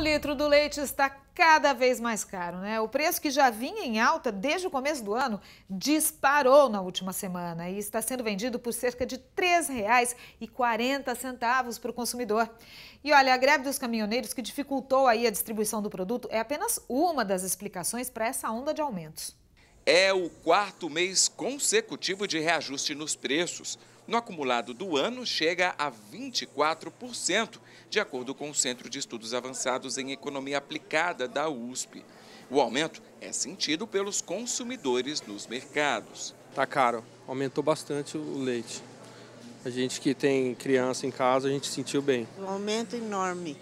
O litro do leite está cada vez mais caro, né? O preço que já vinha em alta desde o começo do ano disparou na última semana e está sendo vendido por cerca de R$ 3,40 para o consumidor. E olha, a greve dos caminhoneiros que dificultou aí a distribuição do produto é apenas uma das explicações para essa onda de aumentos. É o quarto mês consecutivo de reajuste nos preços. No acumulado do ano, chega a 24%, de acordo com o Centro de Estudos Avançados em Economia Aplicada da USP. O aumento é sentido pelos consumidores nos mercados. Está caro, aumentou bastante o leite. A gente que tem criança em casa, a gente sentiu bem. Um aumento enorme.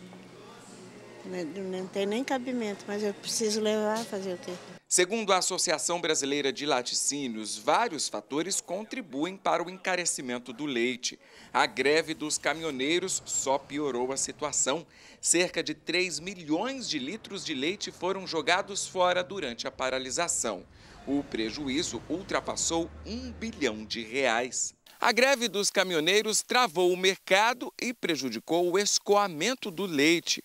É- não tem nem cabimento, mas eu preciso levar, fazer o quê? Segundo a Associação Brasileira de Laticínios, vários fatores contribuem para o encarecimento do leite. A greve dos caminhoneiros só piorou a situação. Cerca de 3 milhões de litros de leite foram jogados fora durante a paralisação. O prejuízo ultrapassou um bilhão de reais. A greve dos caminhoneiros travou o mercado e prejudicou o escoamento do leite.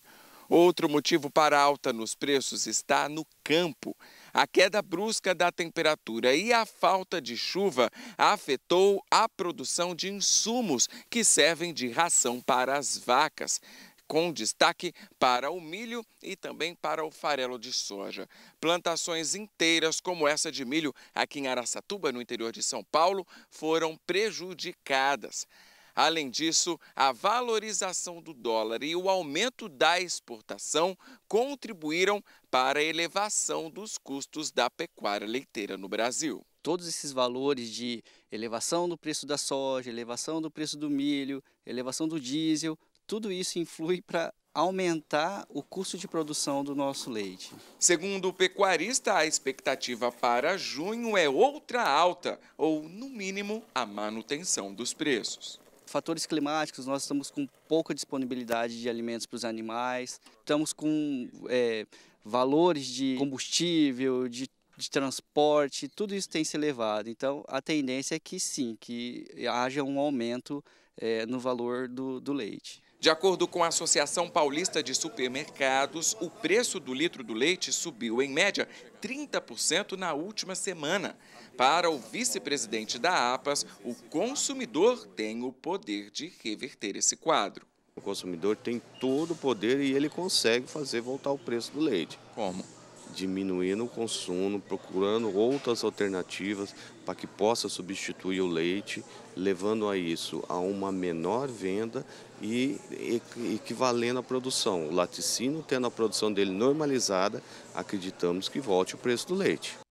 Outro motivo para a alta nos preços está no campo. A queda brusca da temperatura e a falta de chuva afetou a produção de insumos que servem de ração para as vacas com destaque para o milho e também para o farelo de soja. Plantações inteiras, como essa de milho aqui em Araçatuba, no interior de São Paulo, foram prejudicadas. Além disso, a valorização do dólar e o aumento da exportação contribuíram para a elevação dos custos da pecuária leiteira no Brasil. Todos esses valores de elevação do preço da soja, elevação do preço do milho, elevação do diesel, tudo isso influi para aumentar o custo de produção do nosso leite. Segundo o pecuarista, a expectativa para junho é outra alta, ou, no mínimo, a manutenção dos preços fatores climáticos, nós estamos com pouca disponibilidade de alimentos para os animais, estamos com é, valores de combustível, de de transporte, tudo isso tem se elevado. Então, a tendência é que sim, que haja um aumento é, no valor do, do leite. De acordo com a Associação Paulista de Supermercados, o preço do litro do leite subiu, em média, 30% na última semana. Para o vice-presidente da APAS, o consumidor tem o poder de reverter esse quadro. O consumidor tem todo o poder e ele consegue fazer voltar o preço do leite. Como? diminuindo o consumo, procurando outras alternativas para que possa substituir o leite, levando a isso a uma menor venda e equivalendo à produção. O laticínio tendo a produção dele normalizada, acreditamos que volte o preço do leite.